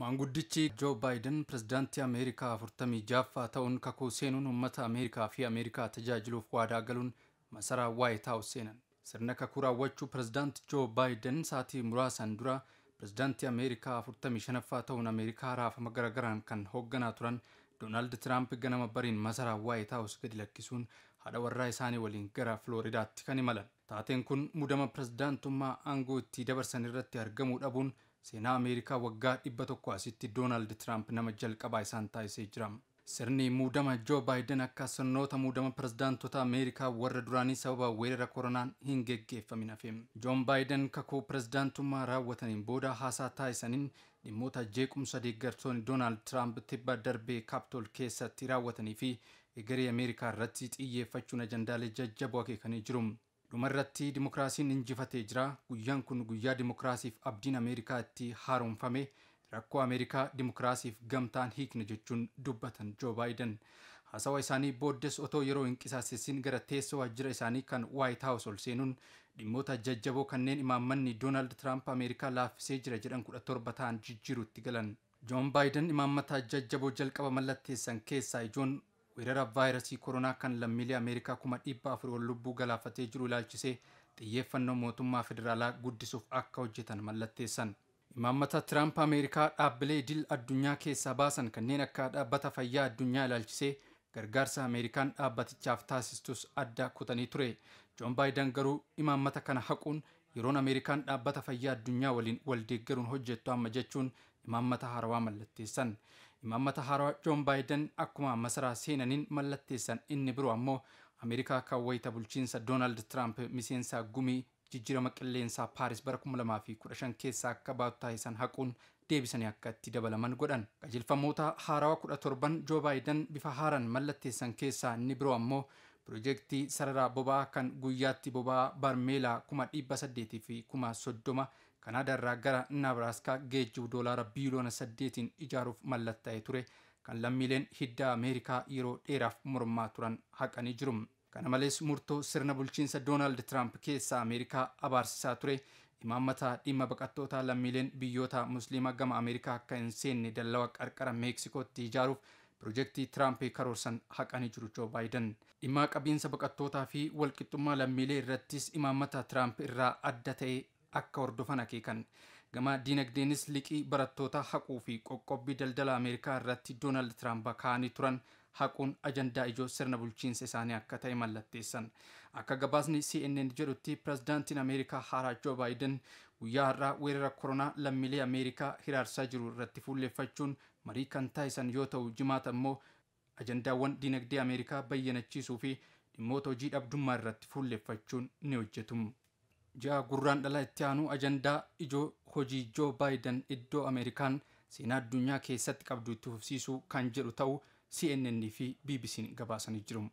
Maanguddichi Joo Baayiden pirezidaantii Ameerikaa afurtamii jaaffaa ta'uun kakuu seenuun uummata Ameerikaa fi Ameerikaa tajaajiluuf waadaa galuun masaraa Waayit Haawus seenan. Sirna kakuu raawwachuu pirezidaanti Joo Baayiden sa'aatii muraasan dura pirezidaantii Ameerikaa afurtamii shanaffaa ta'uun Ameerikaa raafama garagaraan kan hoogganaa turan Doonaald Tiraamp ganama bariin masaraa Waayit Haawus gadi lakkisuun haadha warraa isaanii waliin gara Filooridaatti kan imalan. Taateen kun mudama pirezidaantummaa aangoo itti dabarsan irratti argamuu dhabuun seenaa ameerikaa waggaa dhibba tokko asitti doonaald tiraamp nama jalqabaa isaan taasisee jira. Sirni muudama Joo baayden akka sirnoota muudama pirezidaantota Ameerikaa warra duraanii sababa weerara koronaan hin geggeeffamin hafe. Joon baayden kakuu pirezidaantummaa raawwataniin booda haasaa taasisaniin dhimmoota jeequmsa deeggartoonni Doonaald Tiraamp tibba darbee kaaptool keessatti raawwatanii fi egeree Ameerikaa irratti xiyyeeffachuun ajandaalee jajjaboo akeekanii jiru. dhumarratti dimokiraasiin injifatee jira guyyaan kun guyyaa dimokiraasiif abdiin ameerikaa itti haaromfame rakkoo ameerikaa dimokiraasiif gamtaan hiikna jechuun dubbatan joo baaydan. haasawaa isaanii booddes otoo yeroo hin qisaasessiin gara teessoo waajjira isaanii kan waayit haawus ol seenuun dhimmoota jajjaboo kanneen imaammanni doonaald tiraamp ameerikaa laaffisee jira jedhan kudha torba ta'an jijjiirutti galan joon baaydan imaammata jajjaboo jalqaba mallatteessan keessaa ijoon weerara vaayirasii koronaa kan lammiilee ameerikaa kuma dhibba afur wal lubbuu galaafatee jiru ilaalchisee xiyyeeffannoo mootummaa federaalaa guddisuuf akka hojjetan mallatteessan. imaammata tiraamp ameerikaa dhaabbilee dil addunyaa keessaa baasan kanneen akka dhaabbata fayyaa addunyaa ilaalchisee gargaarsa ameerikaan dhaabbatichaaf taasistus adda kutanii ture john baaydan garuu imaammata kana haquun yeroon ameerikaan dhaabbata fayyaa addunyaa waliin waldeeggaruun hojjettu amma jechuun imaammata harawaa mallatteessan. Imaammata haarawa joo baaydan akkuma masaraa seenaniin mallatteessan inni biroo ammoo Ameerikaa kaawwayta bulchiinsa Doonaald Tiraamp miseensa gumii jijjirama qilleensaa Paaris bara 2015 keessaa akka baatu taasisan haquun deebisanii akka itti dabalaman godhan. Qajeelfamoota haarawaa 17 Joo baaydan bifa haaraan mallatteessan keessaa inni biroo ammoo pirojektii sararaa boba'aa kan guyyaatti boba'aa barmeelaa 800 fi 30 Kanaadaarraa gara Nabraaskaa geejjibu doolaara biiliyoona saddeetiin ijaaruuf mallattaa'ee ture kan lammiileen hidda Ameerikaa yeroo dheeraaf mormaa turan haqanii jiru. Kana malees murtoo sirna bulchiinsa Doonaald Tiraamp keessaa Ameerikaa abaarsisaa ture imaammataa dhimma baqattootaa lammiileen biyyoota musliimaa gama Ameerikaa akka hin seenne dallawa qarqara Meeksikootti ijaaruuf pirojektii Tiraampii karoorsan haqanii jiru Joo baayden Dhimma qabiinsa baqattootaa fi walqixxummaa lammiilee irrattis imaammata Tiraamp irraa adda ta'ee akka hordofan akeekan gama diinagdeenis liqii barattoota haquu fi qoqqobbii daldala ameerikaa irratti doonaald tiraamp kaa'anii turan haquun ajandaa ijoo sirna bulchiinsa isaanii akka ta'e mallatteessan akka gabaasni cnn jedhutti pirezidaantiin ameerikaa haaraa joo baayiden guyyaa har'aa weerara koronaa lammiilee ameerikaa hiraarsaa jiru irratti fuulleeffachuun marii kan taa'isan yoo ta'u jimaata immoo ajandaawwan diinagdee ameerikaa bayyanachiisuu fi dhimmoota hojii dhabdummaa irratti fuulleeffachuun ji'a gurraan dhala itti aanu ajandaa ijoo hojii joo baayden iddoo ameerikaan seenaa addunyaa keessatti qabdu itti hufsiisuu kan jedhu ta'u cnn fi bbc'n gabaasanii jiru